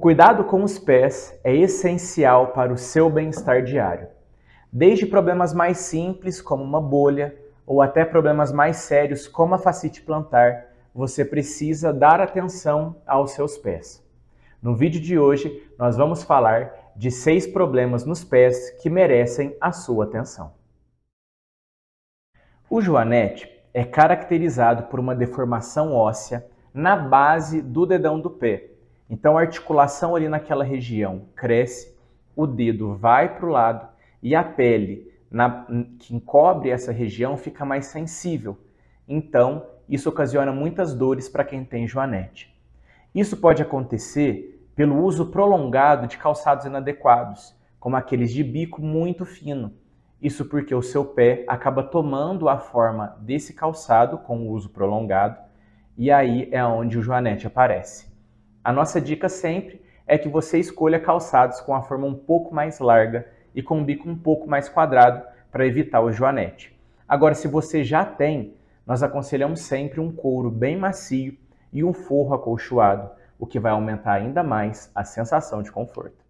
cuidado com os pés é essencial para o seu bem-estar diário. Desde problemas mais simples, como uma bolha, ou até problemas mais sérios, como a facite plantar, você precisa dar atenção aos seus pés. No vídeo de hoje, nós vamos falar de seis problemas nos pés que merecem a sua atenção. O joanete é caracterizado por uma deformação óssea na base do dedão do pé, então a articulação ali naquela região cresce, o dedo vai para o lado e a pele na, que encobre essa região fica mais sensível. Então isso ocasiona muitas dores para quem tem joanete. Isso pode acontecer pelo uso prolongado de calçados inadequados, como aqueles de bico muito fino. Isso porque o seu pé acaba tomando a forma desse calçado com o uso prolongado, e aí é onde o joanete aparece. A nossa dica sempre é que você escolha calçados com a forma um pouco mais larga e com o bico um pouco mais quadrado para evitar o joanete. Agora, se você já tem, nós aconselhamos sempre um couro bem macio e um forro acolchoado, o que vai aumentar ainda mais a sensação de conforto.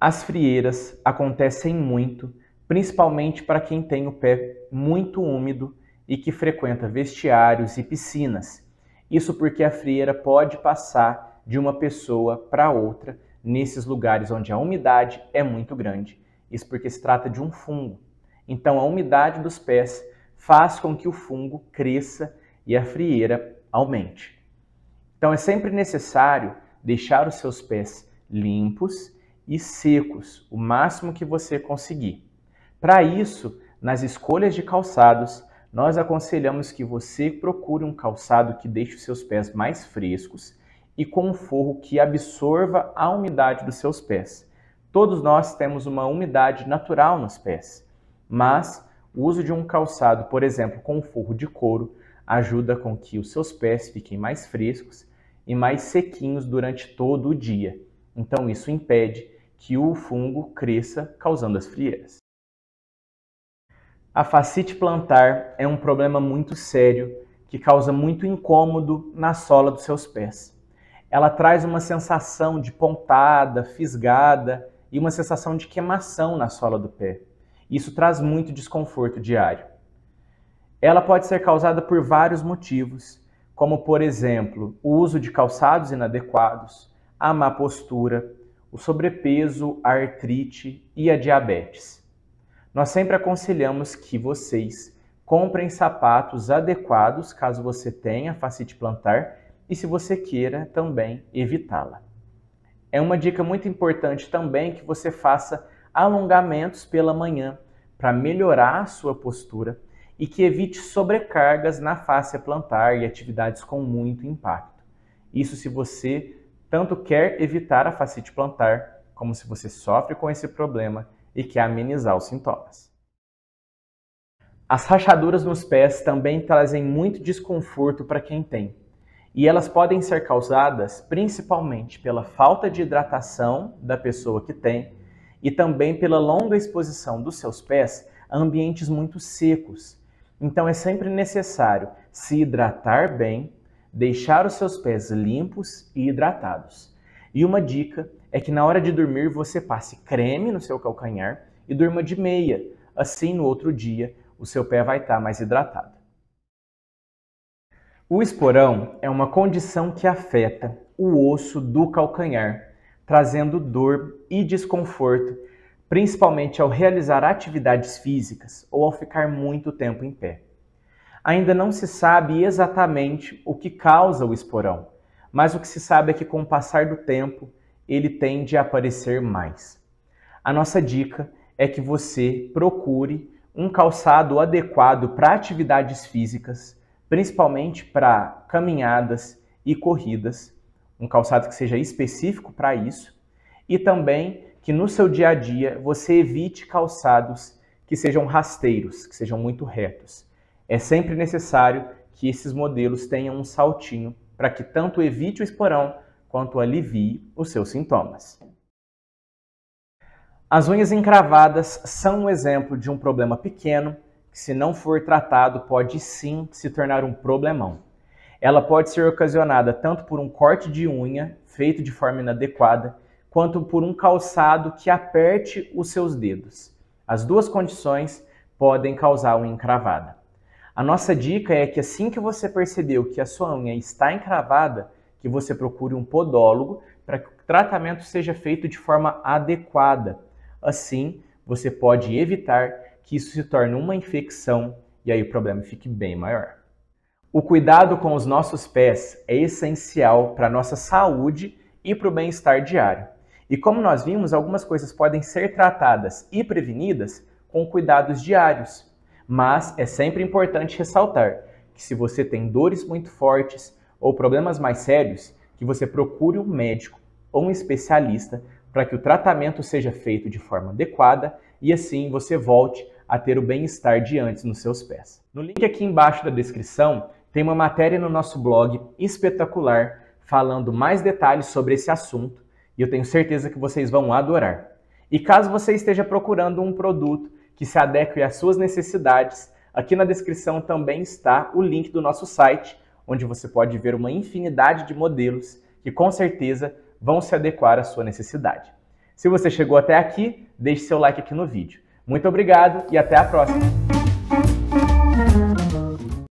As frieiras acontecem muito, principalmente para quem tem o pé muito úmido e que frequenta vestiários e piscinas isso porque a frieira pode passar de uma pessoa para outra nesses lugares onde a umidade é muito grande. Isso porque se trata de um fungo. Então, a umidade dos pés faz com que o fungo cresça e a frieira aumente. Então, é sempre necessário deixar os seus pés limpos e secos o máximo que você conseguir. Para isso, nas escolhas de calçados, nós aconselhamos que você procure um calçado que deixe os seus pés mais frescos e com um forro que absorva a umidade dos seus pés. Todos nós temos uma umidade natural nos pés, mas o uso de um calçado, por exemplo, com um forro de couro, ajuda com que os seus pés fiquem mais frescos e mais sequinhos durante todo o dia. Então, isso impede que o fungo cresça, causando as frieiras. A fascite plantar é um problema muito sério que causa muito incômodo na sola dos seus pés. Ela traz uma sensação de pontada, fisgada e uma sensação de queimação na sola do pé. Isso traz muito desconforto diário. Ela pode ser causada por vários motivos, como por exemplo, o uso de calçados inadequados, a má postura, o sobrepeso, a artrite e a diabetes. Nós sempre aconselhamos que vocês comprem sapatos adequados caso você tenha facite plantar e se você queira também evitá-la. É uma dica muito importante também que você faça alongamentos pela manhã para melhorar a sua postura e que evite sobrecargas na face plantar e atividades com muito impacto. Isso se você tanto quer evitar a facite plantar, como se você sofre com esse problema e que amenizar os sintomas. As rachaduras nos pés também trazem muito desconforto para quem tem, e elas podem ser causadas principalmente pela falta de hidratação da pessoa que tem e também pela longa exposição dos seus pés a ambientes muito secos. Então é sempre necessário se hidratar bem, deixar os seus pés limpos e hidratados. E uma dica é que na hora de dormir você passe creme no seu calcanhar e durma de meia. Assim, no outro dia, o seu pé vai estar tá mais hidratado. O esporão é uma condição que afeta o osso do calcanhar, trazendo dor e desconforto, principalmente ao realizar atividades físicas ou ao ficar muito tempo em pé. Ainda não se sabe exatamente o que causa o esporão, mas o que se sabe é que com o passar do tempo ele tende a aparecer mais. A nossa dica é que você procure um calçado adequado para atividades físicas, principalmente para caminhadas e corridas, um calçado que seja específico para isso, e também que no seu dia a dia você evite calçados que sejam rasteiros, que sejam muito retos. É sempre necessário que esses modelos tenham um saltinho para que tanto evite o esporão quanto alivie os seus sintomas. As unhas encravadas são um exemplo de um problema pequeno que, se não for tratado, pode sim se tornar um problemão. Ela pode ser ocasionada tanto por um corte de unha feito de forma inadequada, quanto por um calçado que aperte os seus dedos. As duas condições podem causar uma encravada. A nossa dica é que assim que você percebeu que a sua unha está encravada, que você procure um podólogo para que o tratamento seja feito de forma adequada. Assim, você pode evitar que isso se torne uma infecção e aí o problema fique bem maior. O cuidado com os nossos pés é essencial para a nossa saúde e para o bem-estar diário. E como nós vimos, algumas coisas podem ser tratadas e prevenidas com cuidados diários. Mas é sempre importante ressaltar que se você tem dores muito fortes ou problemas mais sérios, que você procure um médico ou um especialista para que o tratamento seja feito de forma adequada e assim você volte a ter o bem-estar de antes nos seus pés. No link aqui embaixo da descrição tem uma matéria no nosso blog espetacular falando mais detalhes sobre esse assunto e eu tenho certeza que vocês vão adorar. E caso você esteja procurando um produto que se adeque às suas necessidades. Aqui na descrição também está o link do nosso site, onde você pode ver uma infinidade de modelos que com certeza vão se adequar à sua necessidade. Se você chegou até aqui, deixe seu like aqui no vídeo. Muito obrigado e até a próxima!